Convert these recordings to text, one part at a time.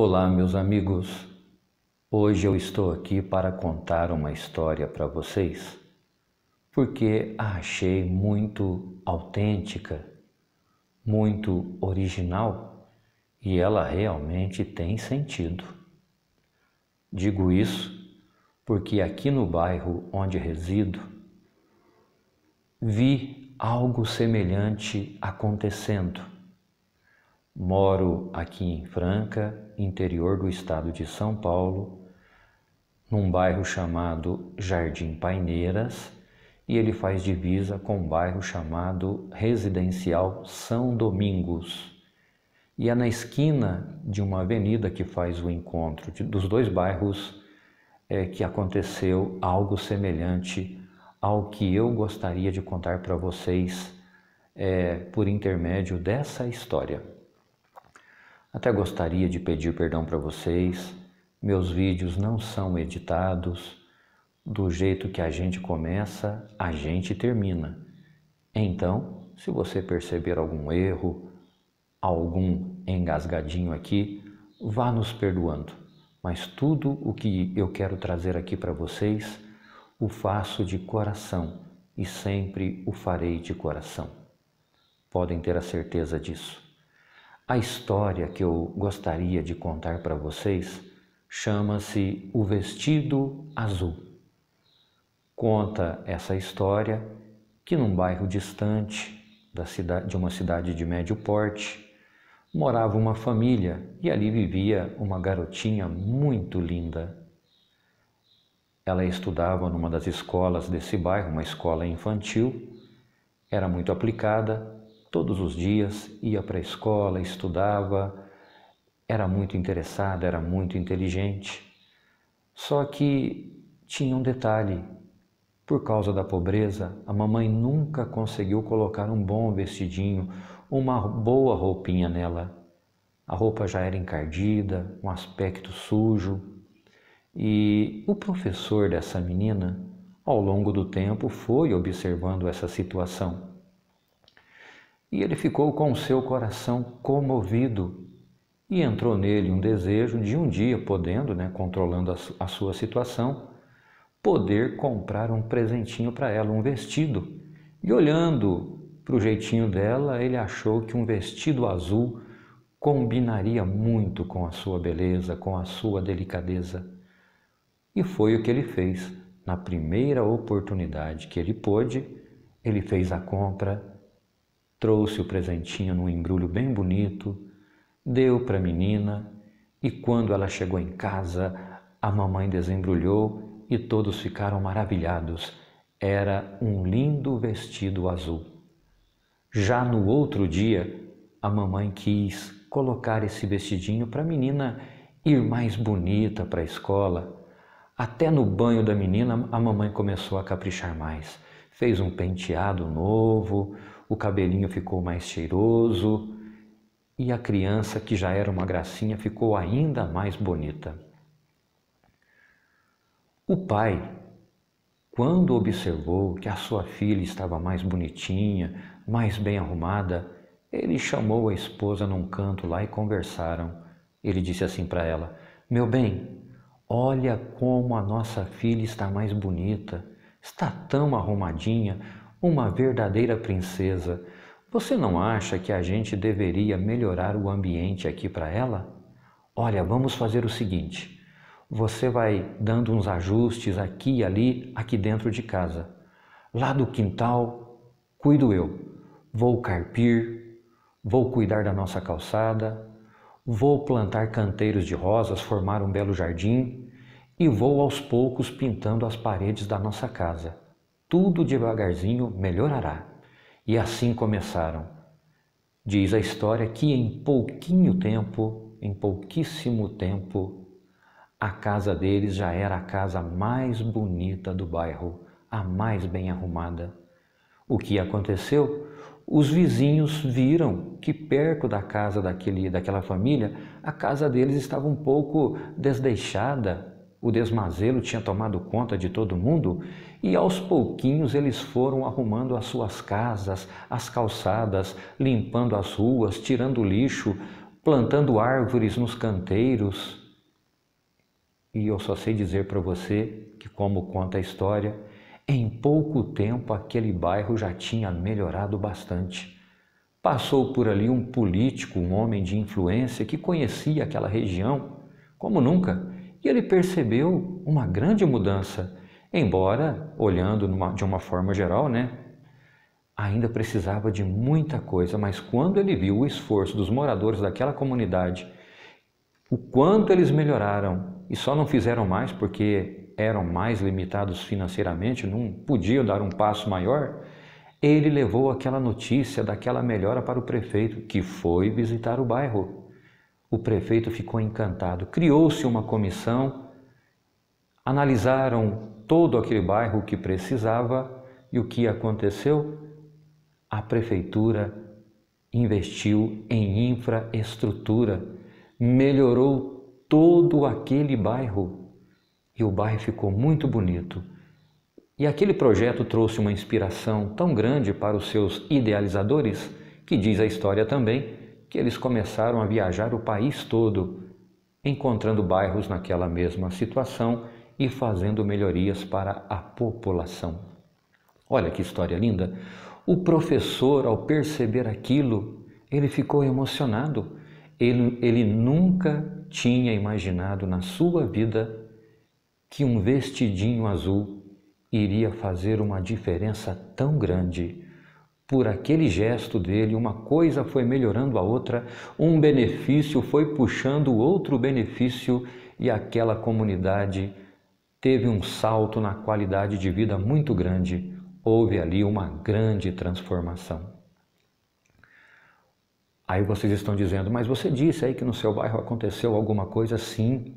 Olá, meus amigos. Hoje eu estou aqui para contar uma história para vocês, porque a achei muito autêntica, muito original e ela realmente tem sentido. Digo isso porque aqui no bairro onde resido, vi algo semelhante acontecendo Moro aqui em Franca, interior do estado de São Paulo, num bairro chamado Jardim Paineiras, e ele faz divisa com um bairro chamado Residencial São Domingos. E é na esquina de uma avenida que faz o encontro de, dos dois bairros é, que aconteceu algo semelhante ao que eu gostaria de contar para vocês é, por intermédio dessa história. Até gostaria de pedir perdão para vocês. Meus vídeos não são editados. Do jeito que a gente começa, a gente termina. Então, se você perceber algum erro, algum engasgadinho aqui, vá nos perdoando. Mas tudo o que eu quero trazer aqui para vocês, o faço de coração e sempre o farei de coração. Podem ter a certeza disso. A história que eu gostaria de contar para vocês chama-se O Vestido Azul. Conta essa história que num bairro distante da cidade, de uma cidade de médio porte morava uma família e ali vivia uma garotinha muito linda. Ela estudava numa das escolas desse bairro, uma escola infantil, era muito aplicada todos os dias, ia para a escola, estudava, era muito interessada, era muito inteligente. Só que tinha um detalhe: por causa da pobreza, a mamãe nunca conseguiu colocar um bom vestidinho, uma boa roupinha nela. A roupa já era encardida, um aspecto sujo. E o professor dessa menina, ao longo do tempo, foi observando essa situação e ele ficou com o seu coração comovido e entrou nele um desejo de um dia, podendo, né, controlando a, sua situação, poder comprar um presentinho para ela, um vestido. E olhando para o jeitinho dela, ele achou que um vestido azul combinaria muito com a sua beleza, com a sua delicadeza. E foi o que ele fez. Na primeira oportunidade que ele pôde, ele fez a compra trouxe o presentinho num embrulho bem bonito, deu para a menina e quando ela chegou em casa, a mamãe desembrulhou e todos ficaram maravilhados. Era um lindo vestido azul. Já no outro dia, a mamãe quis colocar esse vestidinho para a menina ir mais bonita para a escola. Até no banho da menina, a mamãe começou a caprichar mais. Fez um penteado novo, o cabelinho ficou mais cheiroso e a criança, que já era uma gracinha, ficou ainda mais bonita. O pai, quando observou que a sua filha estava mais bonitinha, mais bem arrumada, ele chamou a esposa num canto lá e conversaram. Ele disse assim para ela: Meu bem, olha como a nossa filha está mais bonita, está tão arrumadinha, uma verdadeira princesa, você não acha que a gente deveria melhorar o ambiente aqui para ela? Olha, vamos fazer o seguinte: você vai dando uns ajustes aqui e ali, aqui dentro de casa. Lá do quintal, cuido eu. Vou carpir, vou cuidar da nossa calçada, vou plantar canteiros de rosas, formar um belo jardim e vou aos poucos pintando as paredes da nossa casa tudo devagarzinho melhorará. E assim começaram. Diz a história que em pouquinho tempo, em pouquíssimo tempo, a casa deles já era a casa mais bonita do bairro, a mais bem arrumada. O que aconteceu? Os vizinhos viram que perto da casa daquele, daquela família, a casa deles estava um pouco desdeixada, o desmazelo tinha tomado conta de todo mundo e aos pouquinhos eles foram arrumando as suas casas, as calçadas, limpando as ruas, tirando lixo, plantando árvores nos canteiros. E eu só sei dizer para você que, como conta a história, em pouco tempo aquele bairro já tinha melhorado bastante. Passou por ali um político, um homem de influência que conhecia aquela região como nunca e ele percebeu uma grande mudança, embora, olhando numa, de uma forma geral, né, ainda precisava de muita coisa, mas quando ele viu o esforço dos moradores daquela comunidade, o quanto eles melhoraram e só não fizeram mais porque eram mais limitados financeiramente, não podiam dar um passo maior, ele levou aquela notícia daquela melhora para o prefeito, que foi visitar o bairro. O prefeito ficou encantado. Criou-se uma comissão, analisaram todo aquele bairro que precisava e o que aconteceu? A prefeitura investiu em infraestrutura, melhorou todo aquele bairro e o bairro ficou muito bonito. E aquele projeto trouxe uma inspiração tão grande para os seus idealizadores, que diz a história também, que eles começaram a viajar o país todo, encontrando bairros naquela mesma situação e fazendo melhorias para a população. Olha que história linda! O professor, ao perceber aquilo, ele ficou emocionado. Ele, ele nunca tinha imaginado na sua vida que um vestidinho azul iria fazer uma diferença tão grande por aquele gesto dele, uma coisa foi melhorando a outra, um benefício foi puxando outro benefício e aquela comunidade teve um salto na qualidade de vida muito grande. Houve ali uma grande transformação. Aí vocês estão dizendo, mas você disse aí que no seu bairro aconteceu alguma coisa? Sim.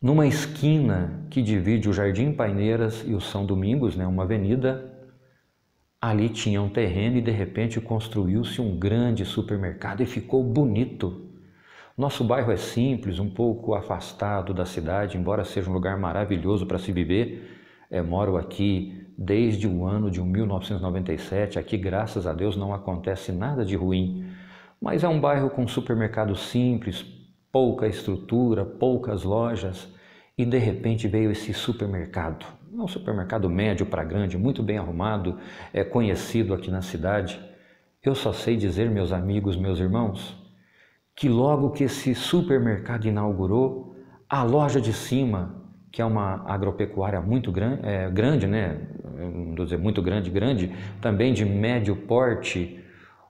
Numa esquina que divide o Jardim Paineiras e o São Domingos, né, uma avenida, Ali tinha um terreno e de repente construiu-se um grande supermercado e ficou bonito. Nosso bairro é simples, um pouco afastado da cidade, embora seja um lugar maravilhoso para se viver. É, moro aqui desde o ano de 1997. Aqui, graças a Deus, não acontece nada de ruim. Mas é um bairro com supermercado simples, pouca estrutura, poucas lojas, e de repente veio esse supermercado um supermercado médio para grande, muito bem arrumado, é conhecido aqui na cidade. Eu só sei dizer, meus amigos, meus irmãos, que logo que esse supermercado inaugurou, a loja de cima, que é uma agropecuária muito gran é, grande, né? não dizer muito grande, grande, também de médio porte,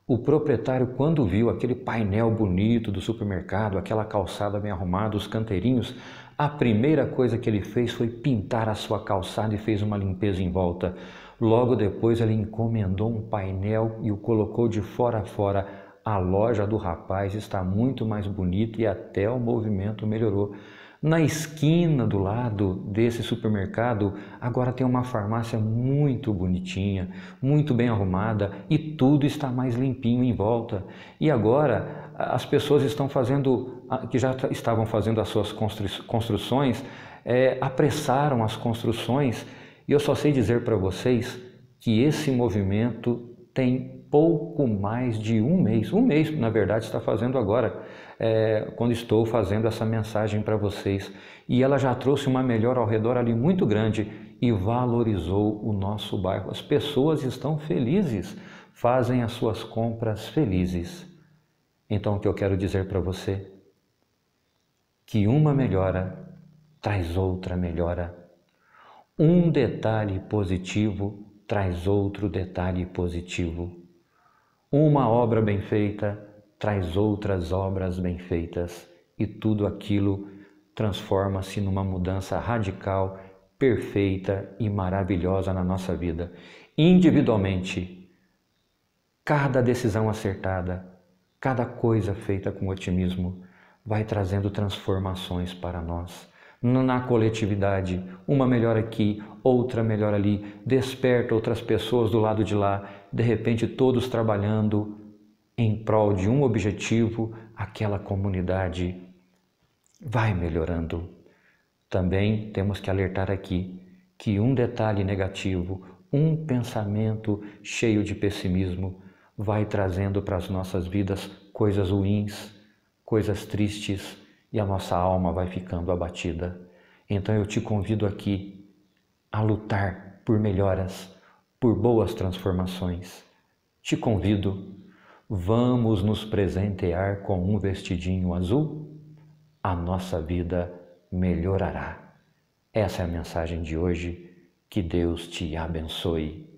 o proprietário, quando viu aquele painel bonito do supermercado, aquela calçada bem arrumada, os canteirinhos, a primeira coisa que ele fez foi pintar a sua calçada e fez uma limpeza em volta. Logo depois, ele encomendou um painel e o colocou de fora a fora. A loja do rapaz está muito mais bonita e até o movimento melhorou. Na esquina do lado desse supermercado, agora tem uma farmácia muito bonitinha, muito bem arrumada e tudo está mais limpinho em volta. E agora as pessoas estão fazendo, que já estavam fazendo as suas construções, é, apressaram as construções. E eu só sei dizer para vocês que esse movimento tem pouco mais de um mês. Um mês, na verdade, está fazendo agora é, quando estou fazendo essa mensagem para vocês. E ela já trouxe uma melhora ao redor ali muito grande e valorizou o nosso bairro. As pessoas estão felizes, fazem as suas compras felizes. Então, o que eu quero dizer para você? Que uma melhora traz outra melhora. Um detalhe positivo traz outro detalhe positivo. Uma obra bem feita traz outras obras bem feitas e tudo aquilo transforma-se numa mudança radical, perfeita e maravilhosa na nossa vida. Individualmente, cada decisão acertada, cada coisa feita com otimismo vai trazendo transformações para nós. Na coletividade, uma melhor aqui, outra melhor ali, desperta outras pessoas do lado de lá, de repente todos trabalhando em prol de um objetivo, aquela comunidade vai melhorando. Também temos que alertar aqui que um detalhe negativo, um pensamento cheio de pessimismo, vai trazendo para as nossas vidas coisas ruins, coisas tristes e a nossa alma vai ficando abatida. Então eu te convido aqui a lutar por melhoras, por boas transformações. Te convido Vamos nos presentear com um vestidinho azul? A nossa vida melhorará. Essa é a mensagem de hoje. Que Deus te abençoe.